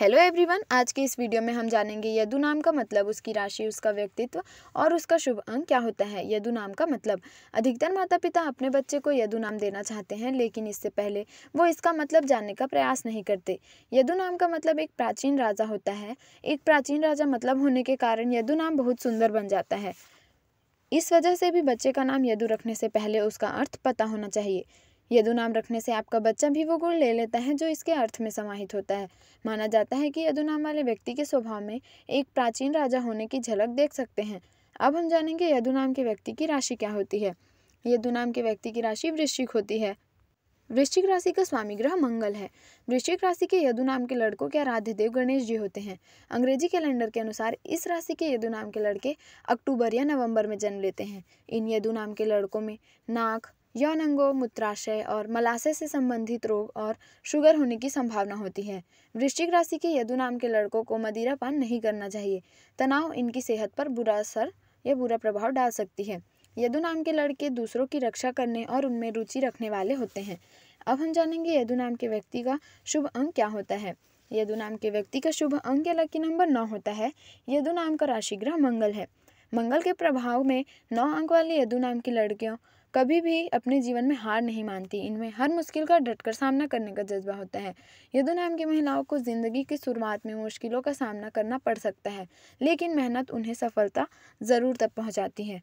hello everyone आज के इस वीडियो में हम जानेंगे यदु नाम का मतलब उसकी राशि उसका व्यक्तित्व और उसका शुभ अंक क्या होता है यदु नाम का मतलब अधिकतर माता पिता अपने बच्चे को यदु नाम देना चाहते हैं लेकिन इससे पहले वो इसका मतलब जानने का प्रयास नहीं करते यदु नाम का मतलब एक प्राचीन राजा होता है एक प्राचीन राजा मतलब होने के कारण यदु नाम बहुत सुंदर बन जाता है इस वजह से भी बच्चे का नाम यदु रखने से पहले उसका अर्थ पता होना चाहिए यदु नाम रखने से आपका बच्चा भी वो गुण ले लेता है जो इसके अर्थ में समाहित होता है माना जाता है कि यदु नाम वाले व्यक्ति के स्वभाव में एक प्राचीन राजा होने की झलक देख सकते हैं अब हम जानेंगे यदु नाम के व्यक्ति की राशि क्या होती है यदु नाम के व्यक्ति की राशि वृश्चिक होती है वृश्चिक राशि का स्वामी ग्रह मंगल है वृश्चिक राशि के यदु नाम के लड़कों के आराध्य देव गणेश जी होते हैं अंग्रेजी कैलेंडर के अनुसार इस राशि के यदु नाम के लड़के अक्टूबर या नवंबर में जन्म लेते हैं इन यदु नाम के लड़कों में नाक यौन अंगों मूत्राशय और मलाशय से संबंधित रोग और शुगर होने की संभावना होती है वृश्चिक राशि के यदु नाम के लड़कों को मदिरा पान नहीं करना चाहिए तनाव इनकी सेहत पर बुरा असर या बुरा प्रभाव डाल सकती है यदु नाम के लड़के दूसरों की रक्षा करने और उनमें रुचि रखने वाले होते हैं अब हम जानेंगे यदु नाम के व्यक्ति का शुभ अंक क्या होता है यदु नाम के व्यक्ति का शुभ अंक या लकी नंबर नौ होता है यदु नाम का राशि ग्रह मंगल है मंगल के प्रभाव में नौ अंक वाले यदु नाम की लड़कियों कभी भी अपने जीवन में हार नहीं मानती इनमें हर मुश्किल का डटकर सामना करने का जज्बा होता है यदु नाम की महिलाओं को ज़िंदगी की शुरुआत में मुश्किलों का सामना करना पड़ सकता है लेकिन मेहनत उन्हें सफलता ज़रूर तक पहुँचाती है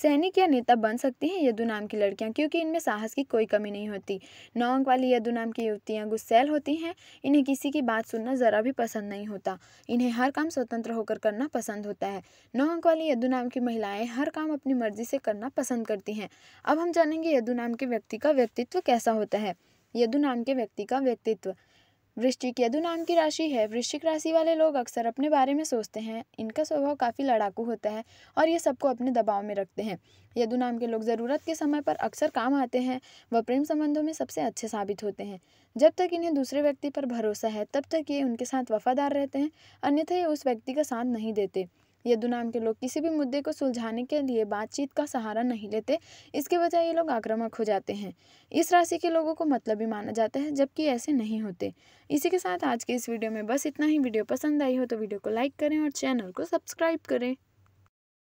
सैनिक या नेता बन सकती हैं यदु नाम की लड़कियां क्योंकि इनमें साहस की कोई कमी नहीं होती नौ अंक वाली यदु नाम की युवतियां गुस्सैल होती हैं इन्हें किसी की बात सुनना ज़रा भी पसंद नहीं होता इन्हें हर काम स्वतंत्र होकर करना पसंद होता है नौ अंक वाली यदु नाम की महिलाएं हर काम अपनी मर्जी से करना पसंद करती हैं अब हम जानेंगे यदु नाम के व्यक्ति का व्यक्तित्व कैसा होता है यदु नाम के व्यक्ति का व्यक्तित्व वृश्चिक यदु नाम की राशि है वृश्चिक राशि वाले लोग अक्सर अपने बारे में सोचते हैं इनका स्वभाव काफ़ी लड़ाकू होता है और ये सबको अपने दबाव में रखते हैं यदु नाम के लोग ज़रूरत के समय पर अक्सर काम आते हैं व प्रेम संबंधों में सबसे अच्छे साबित होते हैं जब तक इन्हें दूसरे व्यक्ति पर भरोसा है तब तक ये उनके साथ वफादार रहते हैं अन्यथा ये उस व्यक्ति का साथ नहीं देते नाम के लोग किसी भी मुद्दे को सुलझाने के लिए बातचीत का सहारा नहीं लेते इसके बजाय ये लोग आक्रामक हो जाते हैं इस राशि के लोगों को मतलब भी माना जाता है जबकि ऐसे नहीं होते इसी के साथ आज के इस वीडियो में बस इतना ही वीडियो पसंद आई हो तो वीडियो को लाइक करें और चैनल को सब्सक्राइब करें